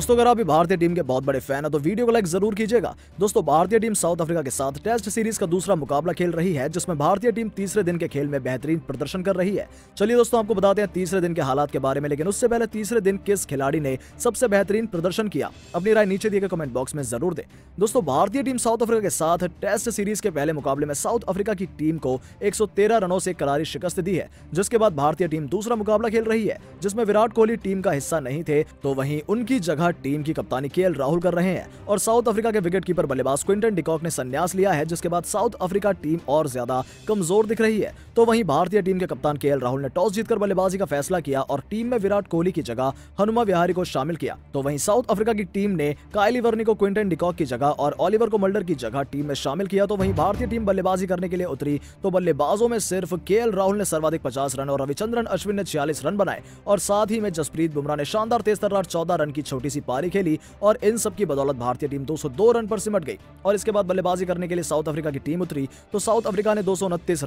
दोस्तों अगर आप भी भारतीय टीम के बहुत बड़े फैन है तो वीडियो को लाइक जरूर कीजिएगा दोस्तों भारतीय टीम साउथ अफ्रीका के साथ टेस्ट सीरीज का दूसरा मुकाबला खेल रही है जिसमें भारतीय टीम तीसरे दिन के खेल में बेहतरीन प्रदर्शन कर रही है चलिए दोस्तों आपको बताते हैं तीसरे दिन के हालात के बारे में लेकिन उससे पहले तीसरे दिन किस खिलाड़ी ने सबसे बेहतरीन प्रदर्शन किया अपनी राय नीचे दिए गए कमेंट बॉक्स में जरूर दे दोस्तों भारतीय टीम साउथ अफ्रीका के साथ टेस्ट सीरीज के पहले मुकाबले में साउथ अफ्रीका की टीम को एक रनों से करारी शिकस्त दी है जिसके बाद भारतीय टीम दूसरा मुकाबला खेल रही है जिसमें विराट कोहली टीम का हिस्सा नहीं थे तो वहीं उनकी जगह टीम की कप्तानी के राहुल कर रहे हैं और साउथ अफ्रीका के विकेट कीपर बल्लेबाज क्विंटन डिकॉक ने संन्यास लिया है जिसके बाद साउथ अफ्रीका टीम और ज्यादा कमजोर दिख रही है तो वहीं भारतीय टीम के कप्तान के राहुल ने टॉस जीतकर बल्लेबाजी का फैसला किया और टीम में विराट कोहली की जगह हनुमा विहारी को शामिल किया तो वहीं साउथ अफ्रीका की टीम ने कायली वर्नी को क्विंटन डिकॉक की जगह और ऑलिवर को मल्डर की जगह टीम में शामिल किया तो वहीं भारतीय टीम बल्लेबाजी करने के लिए उतरी तो बल्लेबाजों में सिर्फ के राहुल ने सर्वाधिक पचास रन और रविचंद्रन अश्विन ने छियालीस रन बनाए और साथ ही में जसप्रीत बुमराह ने शानदार तेज तरह चौदह रन की छोटी सी अच्छी पारी खेली और इन सब की बदौलत भारतीय टीम 202 रन पर सिमट गई और इसके बाद बल्लेबाजी करने के लिए साउथ अफ्रीका की टीम उतरी तो साउथ अफ्रीका ने दो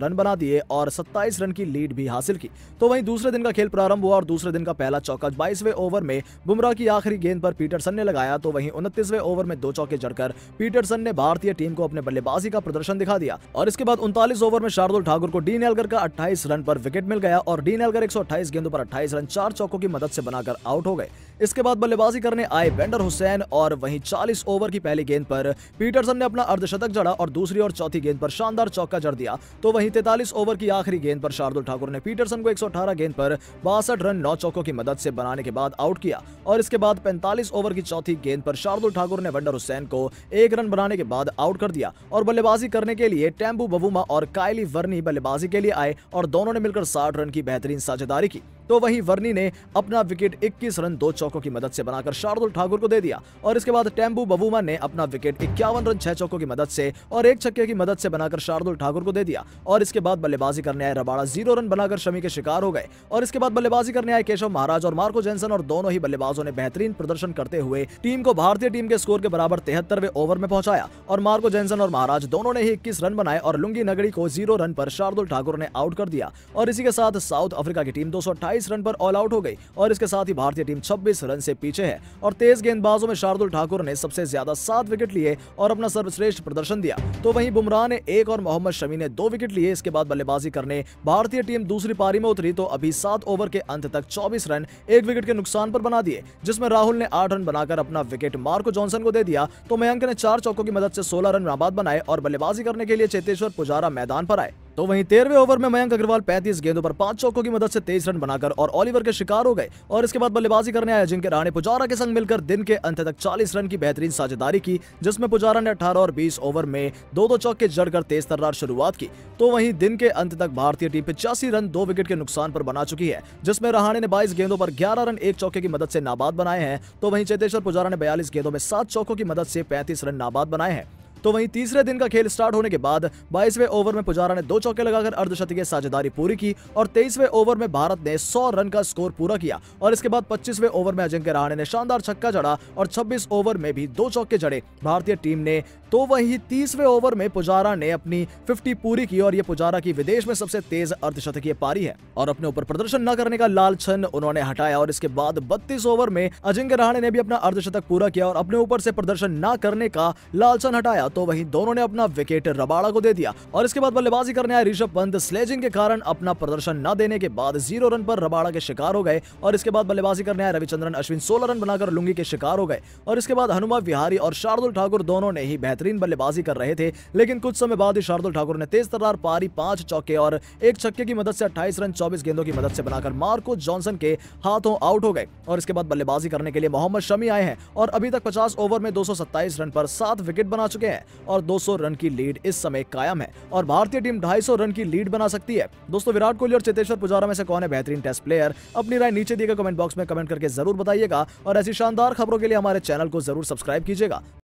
रन बना दिए और सत्ताईस रन की लीड भी हासिल की तो वहीं दूसरे दिन का खेल प्रारंभ हुआ और दूसरे दिन का पहला चौका बाईसवें ओवर में बुमराह की आखिरी गेंद पर पीटरसन ने लगाया तो वहीं उनतीसवें ओवर में दो चौके जड़कर पीटरसन ने भारतीय टीम को अपने बल्लेबाजी का प्रदर्शन दिखा दिया और इसके बाद उनतालीस ओवर में शार्दुल ठाकुर को डीन एलगर का अट्ठाईस रन पर विकेट मिल गया और डीन एलगर एक गेंदों पर अट्ठाईस रन चार चौकों की मदद से बनाकर आउट हो गए इसके बाद बल्लेबाजी करने सामने आए बेंडर हुसैन और वहीं 40 ओवर की पहली गेंद पर पीटरसन ने अपना अर्धशतक जड़ा और दूसरी और चौथी गेंद पर शानदार चौका जड़ दिया तो वहीं 43 ओवर की आखिरी गेंद पर शार्दुल ठाकुर ने पीटरसन को 118 गेंद पर बासठ रन नौ चौकों की मदद से बनाने के बाद आउट किया और इसके बाद पैंतालीस ओवर की चौथी गेंद पर शार्दुल ठाकुर ने बेंडर हुसैन को एक रन बनाने के बाद आउट कर दिया और बल्लेबाजी करने के लिए टेम्बू बबूमा और कायली वर्नी बल्लेबाजी के लिए आए और दोनों ने मिलकर साठ रन की बेहतरीन साझेदारी की तो वही वर्नी ने अपना विकेट इक्कीस रन दो चौकों की मदद से बनाकर शार्दुल ठाकुर को दे दिया और इसके बाद टेम्बू बबूमा ने अपना विकेट इक्यावन रन छह चौकों की मदद से और एक छक्के की मदद से बनाकर शार्दुल ठाकुर को दे दिया और इसके बाद बल्लेबाजी करने आए रबाड़ा जीरो रन बनाकर शमी के शिकार हो गए और इसके बाद बल्लेबाजी करने आए केशव महाराज और मार्को जेनसन और दोनों ही बल्लेबाजों ने बेहतरीन प्रदर्शन करते हुए टीम को भारतीय टीम के स्कोर के बराबर तिहत्तरवे ओवर में पहुंचाया और मार्को जेनसन और महाराज दोनों ने ही इक्कीस रन बनाए और लुंगी नगड़ी को जीरो रन पर शार्दुल ठाकुर ने आउट कर दिया और इसी के साथ साउथ अफ्रीका की टीम दो बाईस रन पर ऑल आउट हो गई और इसके साथ ही भारतीय टीम छब्बीस रन से पीछे है और तेज गेंदबाजों में शार्दुल ठाकुर ने सबसे ज्यादा सात विकेट लिए और अपना सर्वश्रेष्ठ प्रदर्शन दिया तो वही बुमराह ने एक और मोहम्मद शमी ने दो विकेट लिए इसके बाद बल्लेबाजी करने भारतीय टीम दूसरी पारी में उतरी तो अभी सात ओवर के अंत तक चौबीस रन एक विकेट के नुकसान पर बना दिए जिसमें राहुल ने आठ रन बनाकर अपना विकेट मार्को जॉनसन को दे दिया तो मयंक ने चार चौकों की मदद से सोलह रन नाबाद बनाए और बल्लेबाजी करने के लिए चेतेश्वर पुजारा मैदान पर आए तो वहीं तेरहवें ओवर में मयंक अग्रवाल पैंतीस गेंदों पर पांच चौकों की मदद से तेईस रन बनाकर और ऑलिवर के शिकार हो गए और इसके बाद बल्लेबाजी करने आए जिनके राणे पुजारा के संग मिलकर दिन के अंत तक चालीस रन की बेहतरीन साझेदारी की जिसमें पुजारा ने अठारह और बीस ओवर में दो दो चौके जड़कर तेज तर्रार शुरुआत की तो वही दिन के अंत तक भारतीय टीम पिचासी रन दो विकेट के नुकसान पर बना चुकी है जिसमें रहाणे ने बाईस गेंदों पर ग्यारह रन एक चौके की मदद से नाबाद बनाए हैं तो वहीं चेतेश्वर पुजारा ने बयालीस गेंदों में सात चौकों की मदद से पैंतीस रन नाबाद बनाए हैं तो वहीं तीसरे दिन का खेल स्टार्ट होने के बाद बाईसवें ओवर में पुजारा ने दो चौके लगाकर अर्धशतकीय साझेदारी पूरी की और तेईसवें ओवर में भारत ने सौ रन का स्कोर पूरा किया और इसके बाद पच्चीसवें ओवर में अजिंक्य रहाणे ने शानदार छक्का जड़ा और छब्बीस ओवर में भी दो चौके जड़े भारतीय टीम ने तो वही तीसवे ओवर में पुजारा ने अपनी फिफ्टी पूरी की और ये पुजारा की विदेश में सबसे तेज अर्धशतकीय पारी है और अपने ऊपर प्रदर्शन न करने का लाल छन उन्होंने हटाया और इसके बाद बत्तीस ओवर में अजिंक्य रहाणे ने भी अपना अर्धशतक पूरा किया और अपने ऊपर से प्रदर्शन न करने का लालछन हटाया तो वहीं दोनों ने अपना विकेट रबाड़ा को दे दिया और इसके बाद बल्लेबाजी करने आए ऋषभ पंत स्लेजिंग के कारण अपना प्रदर्शन न देने के बाद जीरो रन पर रबाड़ा के शिकार हो गए और इसके बाद बल्लेबाजी करने आए रविचंद्रन अश्विन सोलह रन बनाकर लुंगी के शिकार हो गए और इसके बाद हनुमा विहारी और शार्दुल ठाकुर दोनों ने ही बेहतरीन बल्लेबाजी कर रहे थे लेकिन कुछ समय बाद ही शार्दुल ठाकुर ने तेज तरार पारी पांच चौके और एक छक्के की मदद से अट्ठाईस रन चौबीस गेंदों की मदद से बनाकर मार्को जॉनसन के हाथों आउट हो गए और इसके बाद बल्लेबाजी करने के लिए मोहम्मद शमी आए हैं और अभी तक पचास ओवर में दो रन पर सात विकेट बना चुके हैं और 200 रन की लीड इस समय कायम है और भारतीय टीम 250 रन की लीड बना सकती है दोस्तों विराट कोहली और चेतेश्वर पुजारा में से कौन है बेहतरीन टेस्ट प्लेयर अपनी राय नीचे दिए गए कमेंट बॉक्स में कमेंट करके जरूर बताइएगा और ऐसी शानदार खबरों के लिए हमारे चैनल को जरूर सब्सक्राइब कीजिएगा